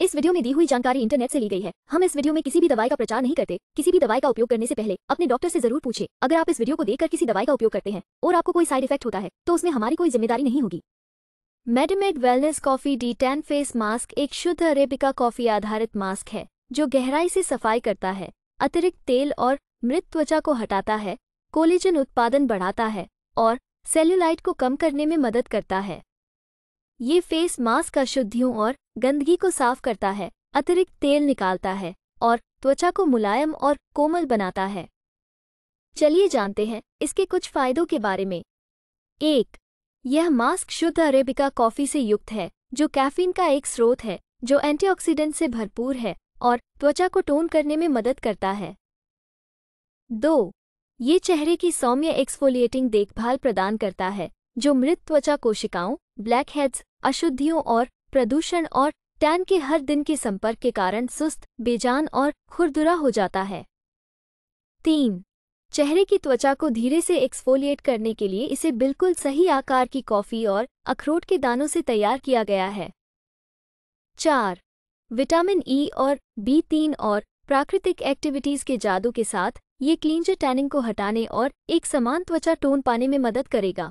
इस वीडियो में दी हुई जानकारी इंटरनेट से ली गई है हम इस वीडियो में किसी भी दवाई का प्रचार नहीं करते किसी भी दवाई का उपयोग करने से पहले अपने डॉक्टर से जरूर पूछे अगर आप इस वीडियो को देखकर किसी दवाई का उपयोग करते हैं और आपको कोई साइड इफेक्ट होता है तो उसमें हमारी कोई जिम्मेदारी नहीं होगी Medimade wellness coffee D tan face mask एक शुद्ध अरेबिका कॉफी आधारित मास्क है जो गहराई से सफाई करता है अतिरिक्त तेल और मृत त्वचा को हटाता है कोलेजन उत्पादन बढ़ाता है और सेल्यूलाइट को कम करने में मदद करता है ये फेस मास्क अशुद्धियों और गंदगी को साफ करता है अतिरिक्त तेल निकालता है और त्वचा को मुलायम और कोमल बनाता है चलिए जानते हैं इसके कुछ फायदों के बारे में एक यह मास्क शुद्ध अरेबिका कॉफी से युक्त है जो कैफीन का एक स्रोत है जो एंटीऑक्सीडेंट से भरपूर है और त्वचा को टोन करने में मदद करता है दो ये चेहरे की सौम्य एक्सफोलिएटिंग देखभाल प्रदान करता है जो मृत त्वचा कोशिकाओं ब्लैकहेड्स अशुद्धियों और प्रदूषण और टैन के हर दिन के संपर्क के कारण सुस्त बेजान और खुरदुरा हो जाता है तीन चेहरे की त्वचा को धीरे से एक्सफोलिएट करने के लिए इसे बिल्कुल सही आकार की कॉफ़ी और अखरोट के दानों से तैयार किया गया है चार विटामिन ई e और बी तीन और प्राकृतिक एक्टिविटीज़ के जादू के साथ ये क्लींजर टैनिंग को हटाने और एक समान त्वचा टोन पाने में मदद करेगा